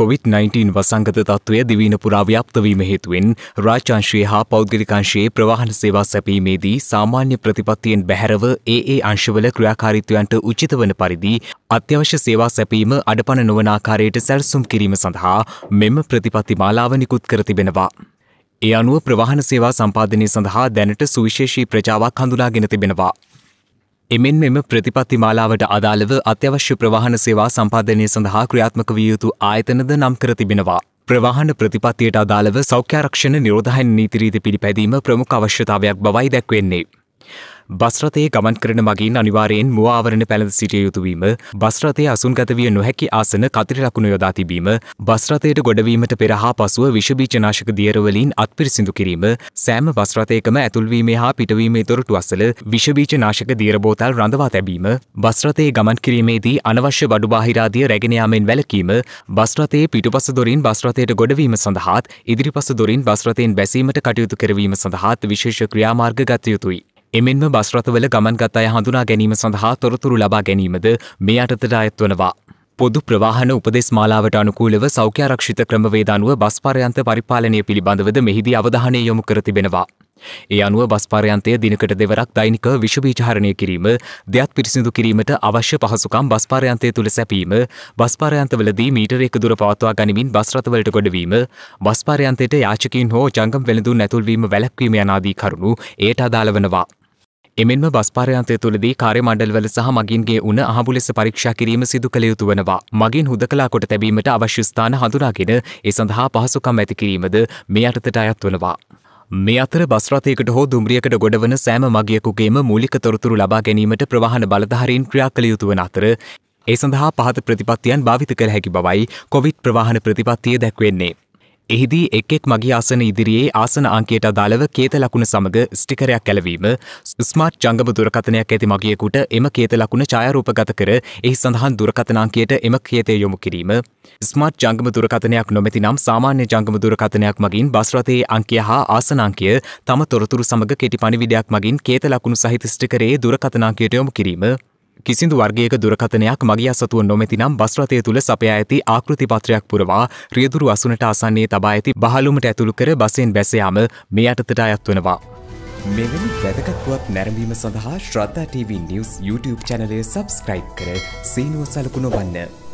COVID-19 වසංගත තත්ත්වය දිවීන පුරා ව්‍යප්තවීම හේතුවෙන් රාජාංශයේ හා පෞද්ගලිකාංශයේ ප්‍රවාහන සේවා සැපීමේදී සාමාන්‍ය ප්‍රතිපත්තියෙන් බැහැරව ඒ ඒ අංශවල ක්‍රියාකාරීත්වයන්ට උචිත වන පරිදි අත්‍යවශ්‍ය සේවා සැපීම අඩපණ නොවන ආකාරයට සැලසුම් කිරීම සඳහා මෙම ප්‍රතිපත්ති මාලාව නිකුත් කර තිබෙනවා. ඒ අනුව ප්‍රවාහන සේවා සම්පාදනය සඳහා දැනට සුවිශේෂී ප්‍රජාවක් හඳුනාගෙන තිබෙනවා. එමෙන් මෙම ප්‍රතිපත්ති මාලාවට අදාළව අත්‍යවශ්‍ය ප්‍රවාහන සේවා සම්පාදනය සඳහා ක්‍රියාත්මක විය යුතු ආයතනද නම් කර තිබෙනවා. ප්‍රවාහන ප්‍රතිපත්තියට අදාළව සෞඛ්‍යාරක්ෂණ නිරෝධහයන් නීතිරීති පිළිපැදීම ප්‍රමුඛ අවශ්‍යතාවයක් බවයි දැක්වෙන්නේ. බස්රතයේ ගමන් කරන මගින් අනිවාරයෙන් මුවාවරණ පැළඳ සිටිය යුතුවීම බස්රතය අසුන්ගතවිය නොහැකි ආසන කතිරි ලකුණු යොදා තිබීම බස්රතයට ගොඩවීමට පෙරහා පසුව විෂබීචනාශක දියරවලින් අත්පිරිසිදු කිරීම සෑම බස්රතයකම ඇතුල්වීමේ හා පිටවීමේ තොරටු අසල විෂබීචනාශක දියරබෝතල් රඳවා තැබීම බස්රතයේ ගමන් කිරීමේදී අනවශ්‍ය බඩු බාහිරාදිය රැගෙනයාමෙන් වැලකීම බස්රතයේ පිටුපස දොරින් බස්රතයට ගොඩවීම සඳහාත් ඉදිරිපස දොරින් බස්රතයෙන් බැසීමට කටයුතු කරවීම සඳහාත් විශේෂ ක්‍රියාමාර්ග ගත යුතුයි. එමෙන්ම බස්රථවල ගමන්ගත් අය හඳුනා ගැනීම සඳහා තොරතුරු ලබා ගැනීමද මේ අටතට අයත්වනවා. පොදු ප්‍රවාහන උපදෙස් මාලාවට අනුකූලව සෞඛ්‍යාරක්ෂිත ක්‍රමවේද අනුව බස් පරයන්ත පරිපාලනය පිළිබඳවද මෙහිදී අවධානය යොමු කර තිබෙනවා. ඒ අනුව බස් පරයන්තය දිනකට දෙවරක් දෛනික විශභීචහරණය කිරීම දෙයක් පිරිසිදු කිරීමට අවශ්‍ය පහසුකම් බස් පරයන්තය තුළ සැපීම බස් පරයන්තවලදී මීටර එක දුර පවත්වා ගනිමින් බස්රථවලට ගොඩවීම බස් පරයන්තයට යාචකින් හෝ ජංගම් වෙළඳුන් නැතුල්වීම වැලැක්වීම යනාදී කරුණු ඒට අදාළ වනවා. එමෙන්ම බස් පරයන්තය තුළදී කාර්යමණ්ඩල්වල සහ මගින්ගේ උන අහඹු ලෙස පරීක්ෂා කිරීම සිදු කළ යුතු වනවා. මගින් හුදකලා කොට තැබීමට අවශ්‍ය ස්ථාන හඳුනාගෙන ඒ සඳහා පහසුකම් ඇති කිරීමද මේ අටතට අයත් වනවා. මේ අතර බස්රථයකට හෝ දුම්රියකට ගොඩවන සෑම මගියකුගේම මූලික තොරතුරු ලබා ගැනීමට ප්‍රවාහන බලධහරින් ක්‍රියා කළ යුතු වන අතර ඒ සඳහා පහත ප්‍රතිපත්තියන් භාවිත කර හැකි බවයි කොවිඩ් ප්‍රවාහන ප්‍රතිපත්තිය දැක්වෙන්නේ. එහිදී එක්ෙක් මගේ ආසන ඉදිරියේ ආසන අංකයට අදාළව කේත ලකුණ සමඟ ස්ටිකරයක් ඇලවීම ස්මාර්ට් ජංගම දුරකතනයක් ඇති මගේකුට එම කේත ලකුණ ඡායරූපගත කර එහි සඳහන් දුරකතනාංකයට එම කේතය යොමු කිරීම ස්මාර්ට් ජංගම දුරකතනයක් නොමැති නම් සාමාන්‍ය ජංගම දුරකතනයක් මගින් බස්රතයේ අංකය හා ආසනාංකය තම තොරතුරු සමඟ කෙටි පණිවිඩයක් මගින් කේත ලකුණු සහිත ස්ටිකරයේ දුරකතනාංකයට යොමු කිරීම කිසිදු වර්ගයක දුරකථනයක් මගියා සතුව නොමැතිනම් බස්රථය තුළ සපයා ඇති ආකෘතිපත්‍රයක් පුරවා රියදුරු අසුනට ආසන්නයේ තබා ඇති බහලුමට ඇතුළු කර බසෙන් බැසයාම මේ අටතට අයත් වනවා. මෙවැනි වැදගත්වත් නැරඹීම සඳහා ශ්‍රද්ධා TV නිවස් YouTube චැනලය සබස්ක්‍රයිබ් කර සීනුව සලකුණ වන්න.